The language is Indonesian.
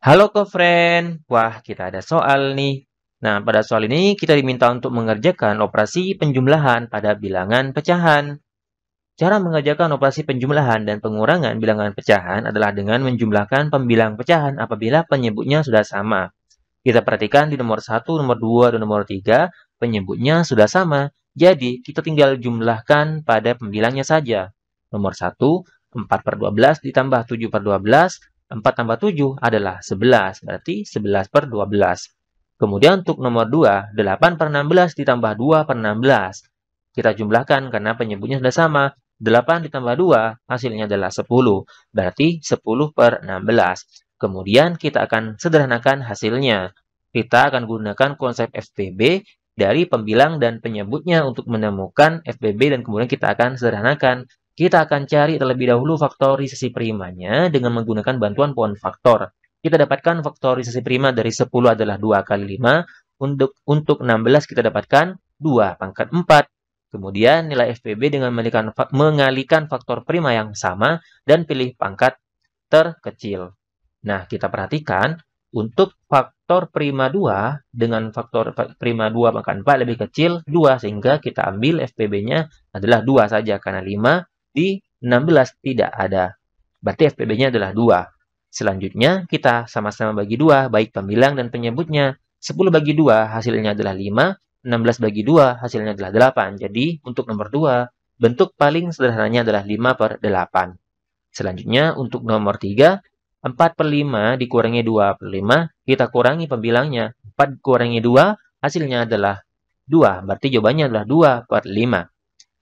Halo kofren, wah kita ada soal nih. Nah, pada soal ini kita diminta untuk mengerjakan operasi penjumlahan pada bilangan pecahan. Cara mengerjakan operasi penjumlahan dan pengurangan bilangan pecahan adalah dengan menjumlahkan pembilang pecahan apabila penyebutnya sudah sama. Kita perhatikan di nomor 1, nomor 2, dan nomor 3, penyebutnya sudah sama. Jadi, kita tinggal jumlahkan pada pembilangnya saja. Nomor 1, 4 per 12 ditambah 7 per 12 4 tambah 7 adalah 11, berarti 11 per 12. Kemudian untuk nomor 2, 8 per 16 ditambah 2 per 16. Kita jumlahkan karena penyebutnya sudah sama. 8 ditambah 2 hasilnya adalah 10, berarti 10 per 16. Kemudian kita akan sederhanakan hasilnya. Kita akan gunakan konsep FPB dari pembilang dan penyebutnya untuk menemukan FPB dan kemudian kita akan sederhanakan kita akan cari terlebih dahulu faktorisasi primanya dengan menggunakan bantuan pohon faktor. Kita dapatkan faktorisasi prima dari 10 adalah 2 kali 5. Untuk, untuk 16 kita dapatkan 2 pangkat 4. Kemudian nilai FPB dengan mengalihkan, faktor prima yang sama dan pilih pangkat terkecil. Nah, kita perhatikan untuk faktor prima 2 dengan faktor prima 2 pangkat 4 lebih kecil 2 sehingga kita ambil FPB-nya adalah 2 saja karena 5 di 16 tidak ada. Berarti FPB-nya adalah 2. Selanjutnya kita sama-sama bagi 2, baik pembilang dan penyebutnya. 10 bagi 2 hasilnya adalah 5, 16 bagi 2 hasilnya adalah 8. Jadi untuk nomor 2, bentuk paling sederhananya adalah 5 per 8. Selanjutnya untuk nomor 3, 4 per 5 dikurangi 2 per 5, kita kurangi pembilangnya. 4 kurangi 2 hasilnya adalah 2, berarti jawabannya adalah 2 per 5.